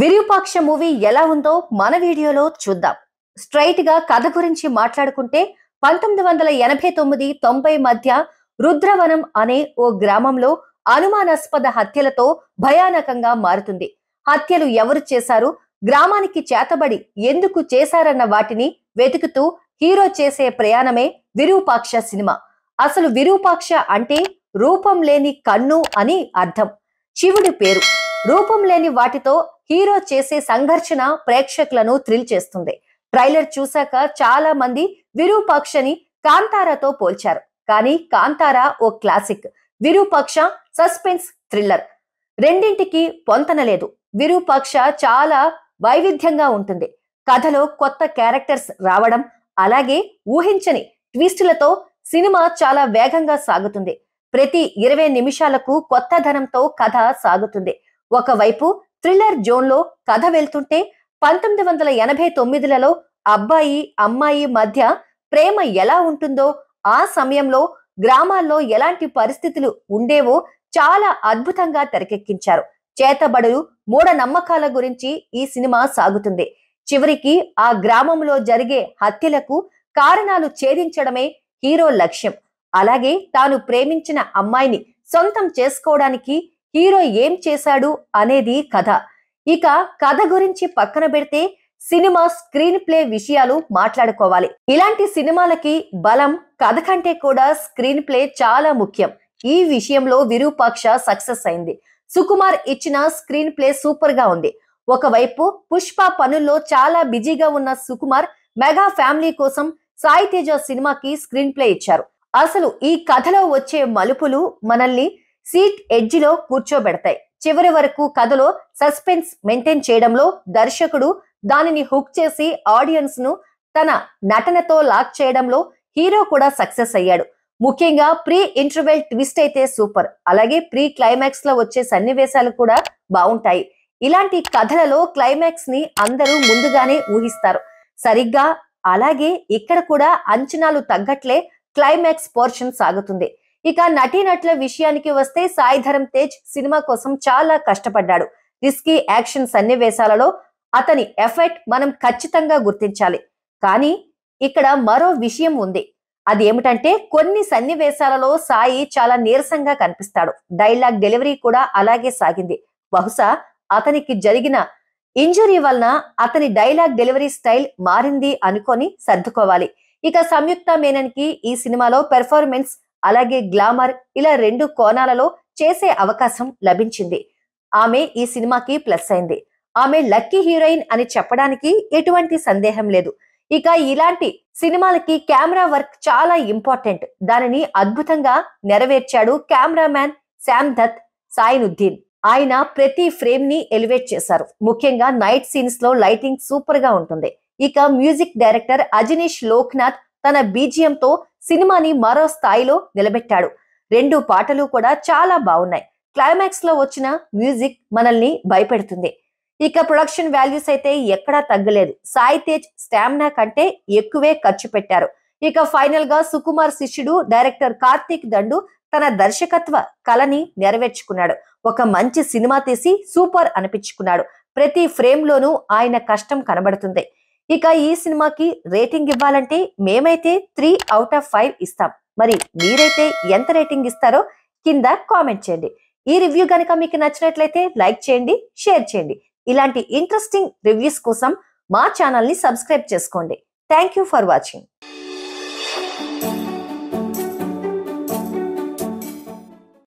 Virupaksha movie ఎలా ఉందో మన వీడియోలో చూద్దాం స్ట్రైట్ గా కథ గురించి మాట్లాడుకుంటే పంతొమ్మిది వందల ఎనభై తొమ్మిది తొంభై మధ్య రుద్రవనం అనే ఓ గ్రామంలో అనుమానాస్పద హత్యలతో భయానకంగా మారుతుంది హత్యలు ఎవరు చేశారు గ్రామానికి చేతబడి ఎందుకు చేశారన్న వాటిని వెతుకుతూ హీరో చేసే ప్రయాణమే విరూపాక్ష సినిమా అసలు విరూపాక్ష అంటే రూపం లేని కన్ను అని అర్థం శివుడి పేరు రూపం లేని వాటితో హీరో చేసే సంఘర్షణ ప్రేక్షకులను థ్రిల్ చేస్తుంది ట్రైలర్ చూశాక చాలా మంది విరూపాక్షని కాంతారాతో పోల్చారు కానీ కాంతారా ఓ క్లాసిక్ విరూపాక్ష సస్పెన్స్ థ్రిల్లర్ రెండింటికి పొంతన లేదు విరూపాక్ష చాలా వైవిధ్యంగా ఉంటుంది కథలో కొత్త క్యారెక్టర్స్ రావడం అలాగే ఊహించని ట్విస్టులతో సినిమా చాలా వేగంగా సాగుతుంది ప్రతి ఇరవై నిమిషాలకు కొత్త ధనంతో కథ సాగుతుంది ఒకవైపు థ్రిల్లర్ జోన్లో కథ వెళ్తుంటే పంతొమ్మిది వందల ఎనభై తొమ్మిదిలలో అబ్బాయి అమ్మాయి మధ్య ప్రేమ ఎలా ఉంటుందో ఆ సమయంలో గ్రామాల్లో ఎలాంటి పరిస్థితులు ఉండేవో చాలా అద్భుతంగా తెరకెక్కించారు చేతబడులు మూఢ నమ్మకాల గురించి ఈ సినిమా సాగుతుంది చివరికి ఆ గ్రామంలో జరిగే హత్యలకు కారణాలు ఛేదించడమే హీరో లక్ష్యం అలాగే తాను ప్రేమించిన అమ్మాయిని సొంతం చేసుకోవడానికి హీరో ఏం చేశాడు అనేది కథ ఇక కథ గురించి పక్కన పెడితే సినిమా స్క్రీన్ ప్లే విషయాలు మాట్లాడుకోవాలి ఇలాంటి సినిమాలకి బలం కథ కంటే కూడా స్క్రీన్ ప్లే చాలా ముఖ్యం ఈ విషయంలో విరూపాక్ష సక్సెస్ అయింది సుకుమార్ ఇచ్చిన స్క్రీన్ ప్లే సూపర్ గా ఉంది ఒకవైపు పుష్ప పనుల్లో చాలా బిజీగా ఉన్న సుకుమార్ మెగా ఫ్యామిలీ కోసం సాయి తేజ సినిమాకి స్క్రీన్ ప్లే ఇచ్చారు అసలు ఈ కథలో వచ్చే మలుపులు మనల్ని సీట్ ఎడ్జిలో కూర్చోబెడతాయి చివరి వరకు కథలో సస్పెన్స్ మెయింటైన్ చేయడంలో దర్శకుడు దానిని హుక్ చేసి ఆడియన్స్ ను తన నటనతో లాక్ చేయడంలో హీరో కూడా సక్సెస్ అయ్యాడు ముఖ్యంగా ప్రీ ఇంటర్వెల్ ట్విస్ట్ అయితే సూపర్ అలాగే ప్రీ క్లైమాక్స్ లో వచ్చే సన్నివేశాలు కూడా బాగుంటాయి ఇలాంటి కథలలో క్లైమాక్స్ ని అందరూ ముందుగానే ఊహిస్తారు సరిగ్గా అలాగే ఇక్కడ కూడా అంచనాలు తగ్గట్లే క్లైమాక్స్ పోర్షన్ సాగుతుంది ఇక నటీనటుల విషయానికి వస్తే సాయి ధరమ్ తేజ్ సినిమా కోసం చాలా కష్టపడ్డాడు రిస్కీ యాక్షన్ సన్నివేశాలలో అతని ఎఫెక్ట్ మనం ఖచ్చితంగా గుర్తించాలి కానీ ఇక్కడ మరో విషయం ఉంది అది ఏమిటంటే కొన్ని సన్నివేశాలలో సాయి చాలా నీరసంగా కనిపిస్తాడు డైలాగ్ డెలివరీ కూడా అలాగే సాగింది బహుశా అతనికి జరిగిన ఇంజురీ వలన అతని డైలాగ్ డెలివరీ స్టైల్ మారింది అనుకొని సర్దుకోవాలి ఇక సంయుక్త మేనన్కి ఈ సినిమాలో పెర్ఫార్మెన్స్ అలాగే గ్లామర్ ఇలా రెండు కోణాలలో చేసే అవకాశం లభించింది ఆమె ఈ సినిమాకి ప్లస్ అయింది ఆమె లక్కీ హీరోయిన్ అని చెప్పడానికి ఎటువంటి సందేహం లేదు ఇక ఇలాంటి సినిమాలకి కెమెరా వర్క్ చాలా ఇంపార్టెంట్ దానిని అద్భుతంగా నెరవేర్చాడు కెమెరామ్యాన్ శామ్ దత్ సాయినుద్దీన్ ఆయన ప్రతి ఫ్రేమ్ ని ఎలివేట్ చేశారు ముఖ్యంగా నైట్ సీన్స్ లో లైటింగ్ సూపర్ గా ఉంటుంది ఇక మ్యూజిక్ డైరెక్టర్ అజనీష్ లోక్నాథ్ తన బీజియంతో సినిమాని మరో స్థాయిలో నిలబెట్టాడు రెండు పాటలు కూడా చాలా బాగున్నాయి క్లైమాక్స్ లో వచ్చిన మ్యూజిక్ మనల్ని భయపెడుతుంది ఇక ప్రొడక్షన్ వాల్యూస్ అయితే ఎక్కడా తగ్గలేదు సాయి తేజ్ స్టామినా కంటే ఎక్కువే ఖర్చు పెట్టారు ఇక ఫైనల్ గా సుకుమార్ శిష్యుడు డైరెక్టర్ కార్తీక్ దండు తన దర్శకత్వ కళని నెరవేర్చుకున్నాడు ఒక మంచి సినిమా తీసి సూపర్ అనిపించుకున్నాడు ప్రతి ఫ్రేమ్ లోనూ ఆయన కష్టం కనబడుతుంది ఇక ఈ సినిమాకి రేటింగ్ ఇవ్వాలంటే మేమైతే త్రీ అవుట్ ఆఫ్ ఫైవ్ ఇస్తాం మరి మీరైతే ఎంత రేటింగ్ ఇస్తారో కింద కామెంట్ చేయండి ఈ రివ్యూ కనుక మీకు నచ్చినట్లయితే లైక్ చేయండి షేర్ చేయండి ఇలాంటి ఇంట్రెస్టింగ్ రివ్యూస్ కోసం మా ఛానల్ని సబ్స్క్రైబ్ చేసుకోండి థ్యాంక్ యూ ఫర్ వాచింగ్